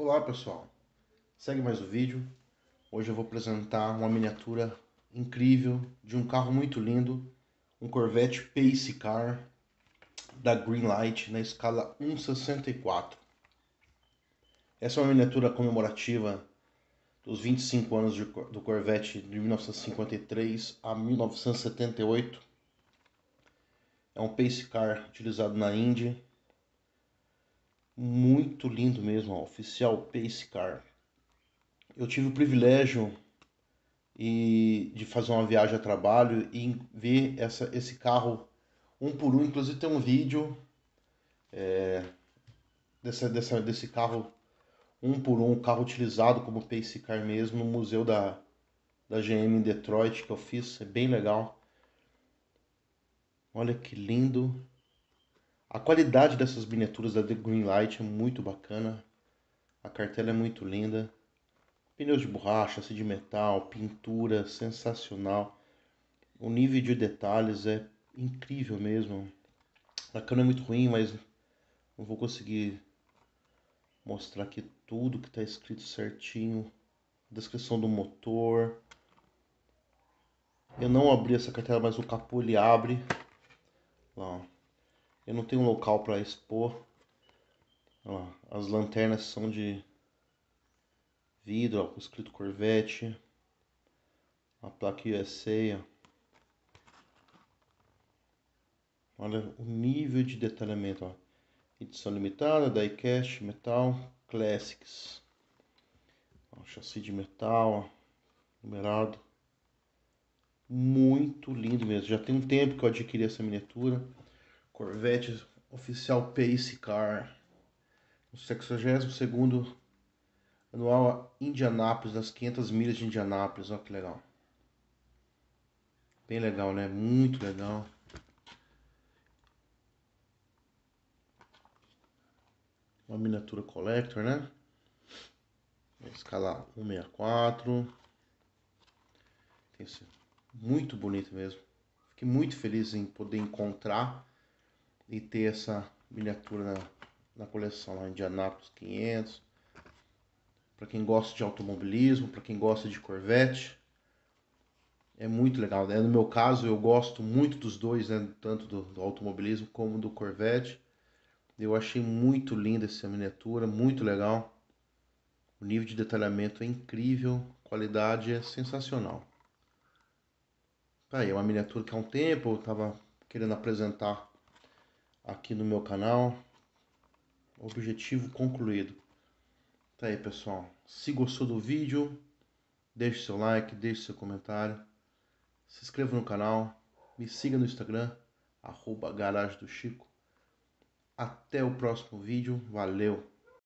Olá pessoal, segue mais o um vídeo. Hoje eu vou apresentar uma miniatura incrível de um carro muito lindo, um Corvette Pace Car da Greenlight na escala 164. Essa é uma miniatura comemorativa dos 25 anos de, do Corvette de 1953 a 1978. É um Pace Car utilizado na Indy muito lindo mesmo, ó, oficial Pace Car. Eu tive o privilégio e de fazer uma viagem a trabalho e ver essa, esse carro um por um. Inclusive tem um vídeo é, dessa, dessa, desse carro um por um, o carro utilizado como pace car mesmo no museu da, da GM em Detroit que eu fiz, é bem legal. Olha que lindo a qualidade dessas miniaturas da The Greenlight é muito bacana. A cartela é muito linda. Pneus de borracha, assim, de metal, pintura sensacional. O nível de detalhes é incrível mesmo. A câmera é muito ruim, mas não vou conseguir mostrar aqui tudo que está escrito certinho. Descrição do motor. Eu não abri essa cartela, mas o capô ele abre. Lá, ó. Eu não tenho um local para expor. Olha lá, as lanternas são de vidro, ó, escrito Corvette. A placa USA, ó. Olha o nível de detalhamento, ó. Edição limitada, diecast, metal, classics. Ó, chassi de metal, ó, numerado. Muito lindo mesmo. Já tem um tempo que eu adquiri essa miniatura. Corvette oficial Pace Car, no 62º anual Indianápolis, das 500 milhas de Indianápolis, olha que legal. Bem legal, né? Muito legal. Uma miniatura collector, né? Escala 164. Muito bonito mesmo. Fiquei muito feliz em poder encontrar e ter essa miniatura na, na coleção lá, Indianapolis 500. Para quem gosta de automobilismo, para quem gosta de Corvette, é muito legal. Né? No meu caso, eu gosto muito dos dois, né? tanto do, do automobilismo como do Corvette. Eu achei muito linda essa miniatura, muito legal. O nível de detalhamento é incrível, a qualidade é sensacional. Tá aí, é uma miniatura que há um tempo eu estava querendo apresentar aqui no meu canal. Objetivo concluído. Tá aí, pessoal. Se gostou do vídeo, deixe seu like, deixe seu comentário. Se inscreva no canal, me siga no Instagram, arroba Garagem do Chico. Até o próximo vídeo. Valeu!